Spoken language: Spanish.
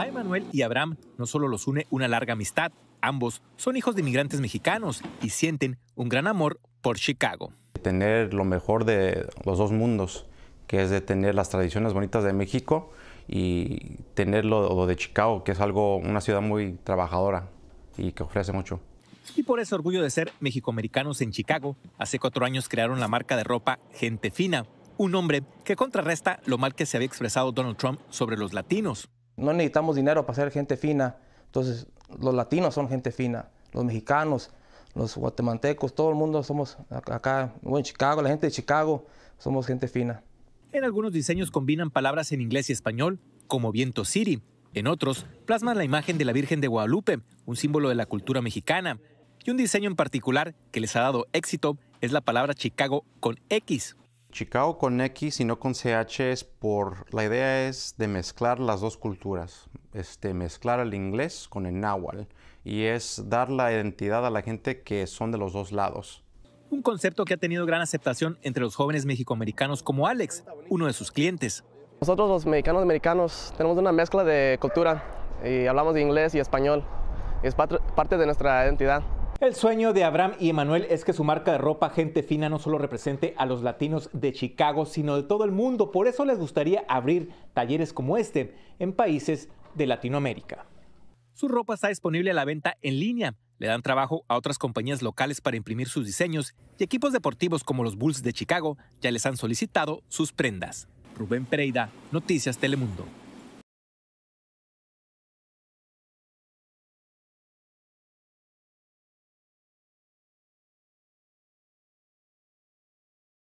A Emanuel y Abraham no solo los une una larga amistad, ambos son hijos de inmigrantes mexicanos y sienten un gran amor por Chicago. Tener lo mejor de los dos mundos, que es de tener las tradiciones bonitas de México y tener lo, de Chicago, que es algo, una ciudad muy trabajadora y que ofrece mucho. Y por ese orgullo de ser mexicoamericanos en Chicago, hace cuatro años crearon la marca de ropa Gente Fina, un nombre que contrarresta lo mal que se había expresado Donald Trump sobre los latinos no necesitamos dinero para ser gente fina. Entonces, los latinos son gente fina, los mexicanos, los guatemaltecos, todo el mundo somos acá, en Chicago, la gente de Chicago, somos gente fina. En algunos diseños combinan palabras en inglés y español, como Viento City. En otros, plasman la imagen de la Virgen de Guadalupe, un símbolo de la cultura mexicana. Y un diseño en particular que les ha dado éxito es la palabra Chicago con X. Chicago con X y no con CH es por, la idea es de mezclar las dos culturas, este, mezclar el inglés con el náhuatl y es dar la identidad a la gente que son de los dos lados. Un concepto que ha tenido gran aceptación entre los jóvenes mexicoamericanos como Alex, uno de sus clientes. Nosotros los mexicanos americanos tenemos una mezcla de cultura y hablamos de inglés y español. Es parte de nuestra identidad. El sueño de Abraham y Emanuel es que su marca de ropa Gente Fina no solo represente a los latinos de Chicago, sino de todo el mundo. Por eso les gustaría abrir talleres como este en países de Latinoamérica. Su ropa está disponible a la venta en línea. Le dan trabajo a otras compañías locales para imprimir sus diseños y equipos deportivos como los Bulls de Chicago ya les han solicitado sus prendas. Rubén Pereira, Noticias Telemundo.